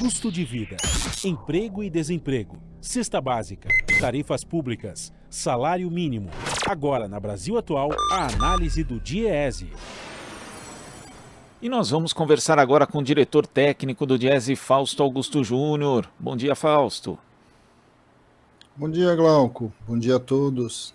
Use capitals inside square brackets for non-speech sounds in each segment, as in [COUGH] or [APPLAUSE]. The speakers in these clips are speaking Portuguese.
Custo de vida, emprego e desemprego, cesta básica, tarifas públicas, salário mínimo. Agora, na Brasil Atual, a análise do DIEESE. E nós vamos conversar agora com o diretor técnico do DIEESE, Fausto Augusto Júnior. Bom dia, Fausto. Bom dia, Glauco. Bom dia a todos.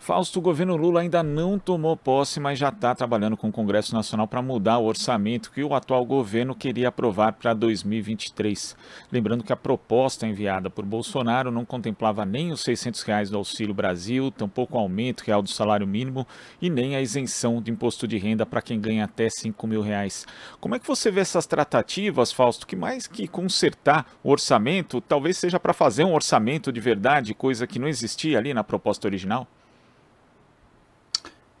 Fausto, o governo Lula ainda não tomou posse, mas já está trabalhando com o Congresso Nacional para mudar o orçamento que o atual governo queria aprovar para 2023. Lembrando que a proposta enviada por Bolsonaro não contemplava nem os R$ 600 reais do Auxílio Brasil, tampouco o aumento real do salário mínimo e nem a isenção do imposto de renda para quem ganha até R$ 5 mil. Reais. Como é que você vê essas tratativas, Fausto, que mais que consertar o orçamento, talvez seja para fazer um orçamento de verdade, coisa que não existia ali na proposta original?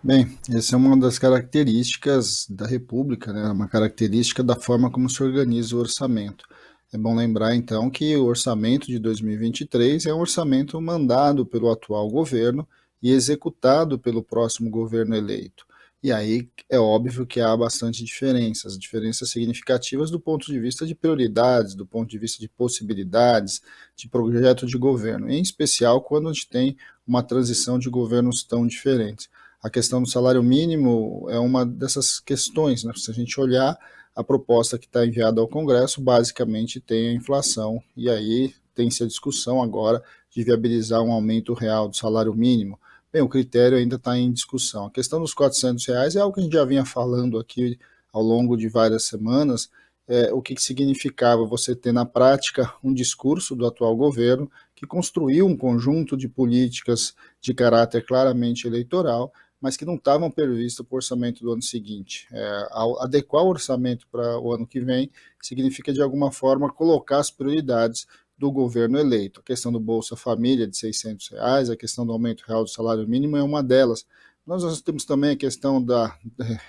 Bem, essa é uma das características da República, né? uma característica da forma como se organiza o orçamento. É bom lembrar, então, que o orçamento de 2023 é um orçamento mandado pelo atual governo e executado pelo próximo governo eleito. E aí é óbvio que há bastante diferenças, diferenças significativas do ponto de vista de prioridades, do ponto de vista de possibilidades, de projeto de governo, em especial quando a gente tem uma transição de governos tão diferentes a questão do salário mínimo é uma dessas questões, né? Se a gente olhar a proposta que está enviada ao Congresso, basicamente tem a inflação, e aí tem-se a discussão agora de viabilizar um aumento real do salário mínimo. Bem, o critério ainda está em discussão. A questão dos R$ reais é algo que a gente já vinha falando aqui ao longo de várias semanas, é, o que, que significava você ter na prática um discurso do atual governo que construiu um conjunto de políticas de caráter claramente eleitoral mas que não estavam previstos para o orçamento do ano seguinte. É, ao adequar o orçamento para o ano que vem, significa, de alguma forma, colocar as prioridades do governo eleito. A questão do Bolsa Família de R$ reais, a questão do aumento real do salário mínimo é uma delas. Nós, temos também a questão da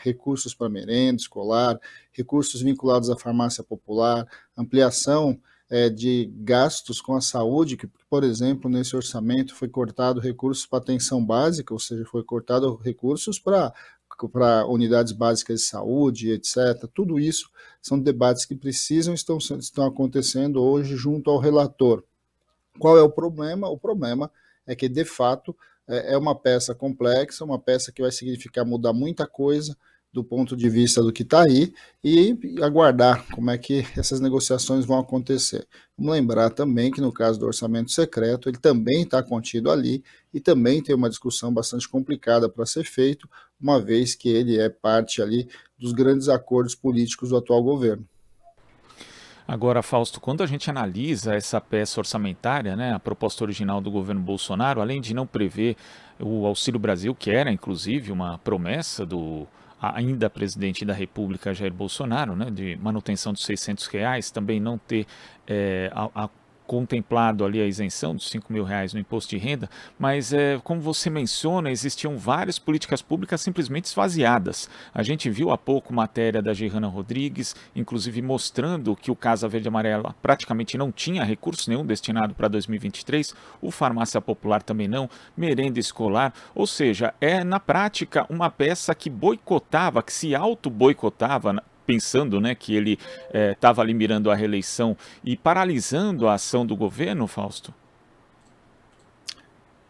recursos para merenda escolar, recursos vinculados à farmácia popular, ampliação é, de gastos com a saúde, que, por exemplo, nesse orçamento foi cortado recursos para atenção básica, ou seja, foi cortado recursos para para unidades básicas de saúde, etc. Tudo isso são debates que precisam estão estão acontecendo hoje junto ao relator. Qual é o problema? O problema é que de fato é, é uma peça complexa, uma peça que vai significar mudar muita coisa, do ponto de vista do que está aí e aguardar como é que essas negociações vão acontecer. Vamos lembrar também que no caso do orçamento secreto, ele também está contido ali e também tem uma discussão bastante complicada para ser feito, uma vez que ele é parte ali dos grandes acordos políticos do atual governo. Agora, Fausto, quando a gente analisa essa peça orçamentária, né, a proposta original do governo Bolsonaro, além de não prever o Auxílio Brasil, que era inclusive uma promessa do, ainda presidente da República, Jair Bolsonaro, né, de manutenção dos 600 reais, também não ter é, a, a contemplado ali a isenção dos 5 mil reais no imposto de renda, mas é, como você menciona, existiam várias políticas públicas simplesmente esvaziadas. A gente viu há pouco matéria da Gerrana Rodrigues, inclusive mostrando que o Casa Verde Amarela praticamente não tinha recurso nenhum destinado para 2023, o Farmácia Popular também não, merenda escolar, ou seja, é na prática uma peça que boicotava, que se auto-boicotava né, pensando né, que ele estava eh, é, ali mirando a reeleição e paralisando a ação do governo, Fausto?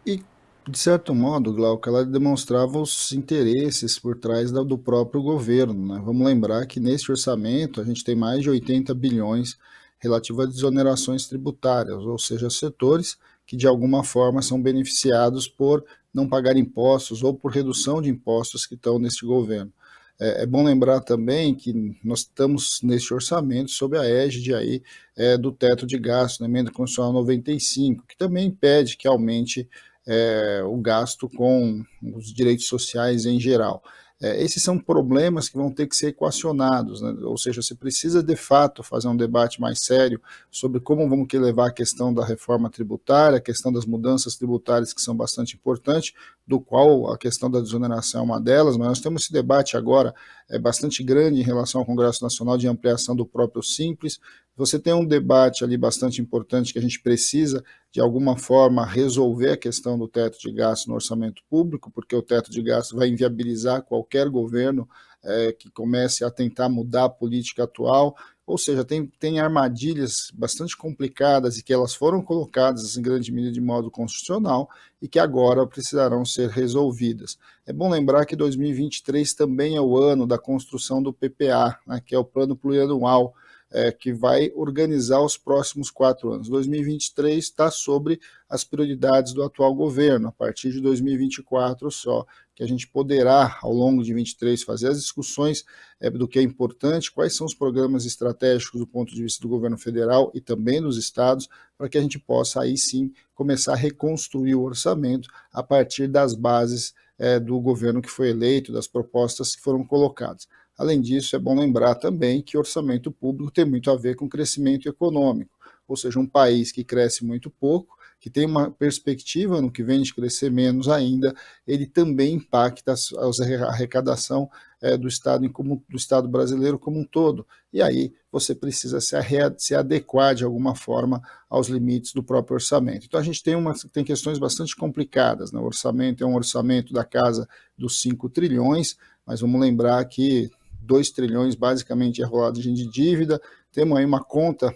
E, de certo modo, Glauco, ela demonstrava os interesses por trás do próprio governo. Né? Vamos lembrar que neste orçamento a gente tem mais de 80 bilhões relativo a desonerações tributárias, ou seja, setores que de alguma forma são beneficiados por não pagar impostos ou por redução de impostos que estão neste governo. É, é, bom lembrar também que nós estamos nesse orçamento sob a égide aí, é, do teto de gasto na né, emenda constitucional 95, que também impede que aumente é, o gasto com os direitos sociais em geral. É, esses são problemas que vão ter que ser equacionados, né? ou seja, você precisa de fato fazer um debate mais sério sobre como vamos que levar a questão da reforma tributária, a questão das mudanças tributárias que são bastante importantes, do qual a questão da desoneração é uma delas, mas nós temos esse debate agora é bastante grande em relação ao Congresso Nacional de ampliação do próprio Simples. Você tem um debate ali bastante importante que a gente precisa, de alguma forma, resolver a questão do teto de gastos no orçamento público, porque o teto de gastos vai inviabilizar qualquer governo é, que comece a tentar mudar a política atual. Ou seja, tem, tem armadilhas bastante complicadas e que elas foram colocadas em grande medida de modo constitucional e que agora precisarão ser resolvidas. É bom lembrar que 2023 também é o ano da construção do PPA, né, que é o Plano Plurianual é, que vai organizar os próximos quatro anos. 2023 está sobre as prioridades do atual governo, a partir de 2024 só, que a gente poderá, ao longo de 23, fazer as discussões é, do que é importante, quais são os programas estratégicos do ponto de vista do governo federal e também dos estados, para que a gente possa aí sim começar a reconstruir o orçamento a partir das bases é, do governo que foi eleito, das propostas que foram colocadas. Além disso, é bom lembrar também que orçamento público tem muito a ver com crescimento econômico, ou seja, um país que cresce muito pouco, que tem uma perspectiva no que vem de crescer menos ainda, ele também impacta a arrecadação é, do, estado do Estado brasileiro como um todo. E aí você precisa se, se adequar de alguma forma aos limites do próprio orçamento. Então a gente tem, uma, tem questões bastante complicadas. Né? O orçamento é um orçamento da casa dos 5 trilhões, mas vamos lembrar que 2 trilhões basicamente enrolados de dívida, temos aí uma conta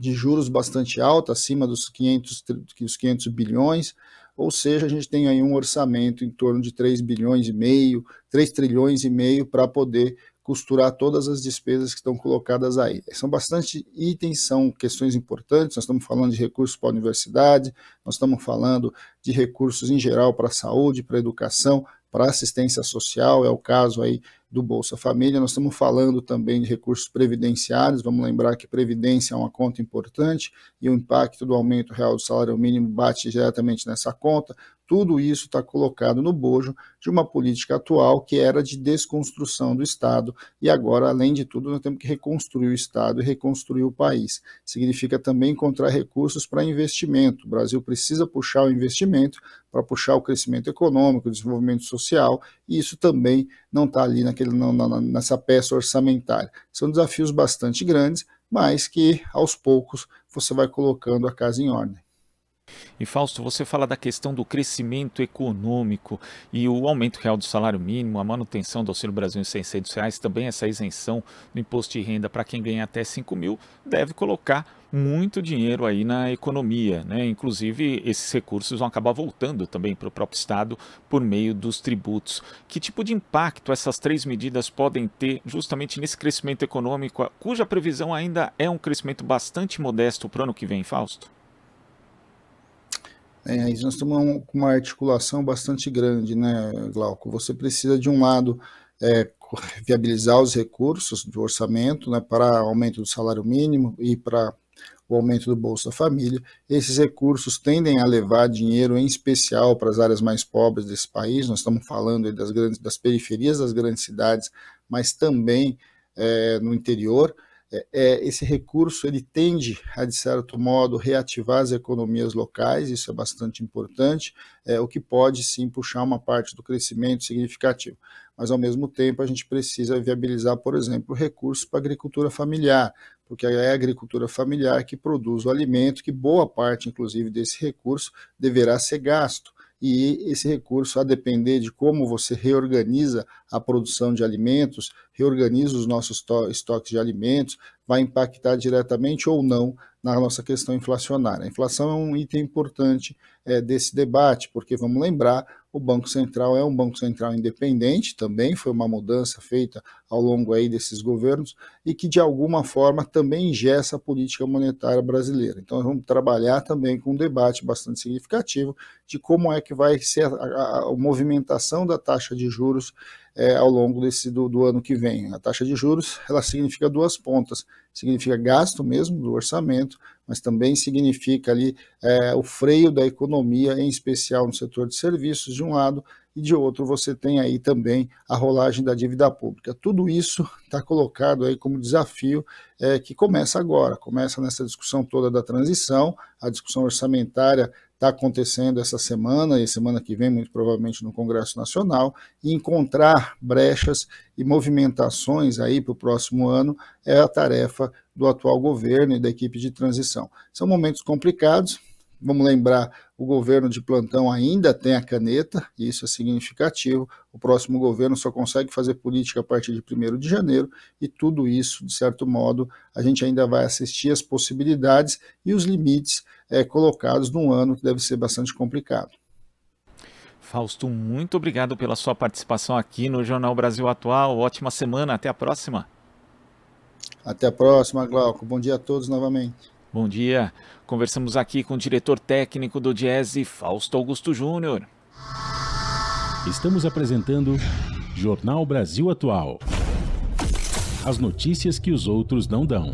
de juros bastante alta, acima dos 500, dos 500 bilhões, ou seja, a gente tem aí um orçamento em torno de 3 bilhões e meio, 3 trilhões e meio para poder costurar todas as despesas que estão colocadas aí. São bastante itens, são questões importantes. Nós estamos falando de recursos para a universidade, nós estamos falando de recursos em geral para a saúde, para a educação, para a assistência social, é o caso aí do Bolsa Família, nós estamos falando também de recursos previdenciários, vamos lembrar que previdência é uma conta importante e o impacto do aumento real do salário mínimo bate diretamente nessa conta, tudo isso está colocado no bojo de uma política atual que era de desconstrução do Estado e agora, além de tudo, nós temos que reconstruir o Estado e reconstruir o país. Significa também encontrar recursos para investimento. O Brasil precisa puxar o investimento para puxar o crescimento econômico, o desenvolvimento social, e isso também não está ali naquele, não, nessa peça orçamentária. São desafios bastante grandes, mas que aos poucos você vai colocando a casa em ordem. E Fausto, você fala da questão do crescimento econômico e o aumento real do salário mínimo, a manutenção do Auxílio Brasil em 600 reais, também essa isenção do imposto de renda para quem ganha até 5 mil, deve colocar muito dinheiro aí na economia, né? Inclusive, esses recursos vão acabar voltando também para o próprio Estado por meio dos tributos. Que tipo de impacto essas três medidas podem ter justamente nesse crescimento econômico, cuja previsão ainda é um crescimento bastante modesto para o ano que vem, Fausto? É, nós estamos com uma articulação bastante grande, né, Glauco? Você precisa, de um lado, é, [LAUGHS] viabilizar os recursos do orçamento né, para aumento do salário mínimo e para o aumento do Bolsa Família. Esses recursos tendem a levar dinheiro, em especial, para as áreas mais pobres desse país. Nós estamos falando das, grandes, das periferias das grandes cidades, mas também é, no interior. É, é, esse recurso ele tende a, de certo modo, reativar as economias locais, isso é bastante importante, é, o que pode sim puxar uma parte do crescimento significativo. Mas, ao mesmo tempo, a gente precisa viabilizar, por exemplo, recursos para a agricultura familiar, porque é a agricultura familiar que produz o alimento, que boa parte, inclusive, desse recurso deverá ser gasto e esse recurso, a depender de como você reorganiza a produção de alimentos, reorganiza os nossos estoques de alimentos, vai impactar diretamente ou não na nossa questão inflacionária. A inflação é um item importante é, desse debate, porque vamos lembrar, o Banco Central é um Banco Central independente, também foi uma mudança feita ao longo aí desses governos, e que de alguma forma também ingessa a política monetária brasileira. Então vamos trabalhar também com um debate bastante significativo de como é que vai ser a, a, a movimentação da taxa de juros é, ao longo desse, do, do, ano que vem. A taxa de juros ela significa duas pontas, significa gasto mesmo do orçamento, mas também significa ali é, o freio da economia, em especial no setor de serviços de um lado, e de outro você tem aí também a rolagem da dívida pública. Tudo isso está colocado aí como desafio é, que começa agora, começa nessa discussão toda da transição, a discussão orçamentária está acontecendo essa semana e semana que vem, muito provavelmente, no Congresso Nacional, e encontrar brechas e movimentações aí para o próximo ano é a tarefa do atual governo e da equipe de transição. São momentos complicados, Vamos lembrar, o governo de plantão ainda tem a caneta, e isso é significativo. O próximo governo só consegue fazer política a partir de 1 de janeiro, e tudo isso, de certo modo, a gente ainda vai assistir as possibilidades e os limites é, colocados num ano que deve ser bastante complicado. Fausto, muito obrigado pela sua participação aqui no Jornal Brasil Atual. Ótima semana, até a próxima. Até a próxima, Glauco. Bom dia a todos novamente. Bom dia. Conversamos aqui com o diretor técnico do Diese, Fausto Augusto Júnior. Estamos apresentando Jornal Brasil Atual. As notícias que os outros não dão.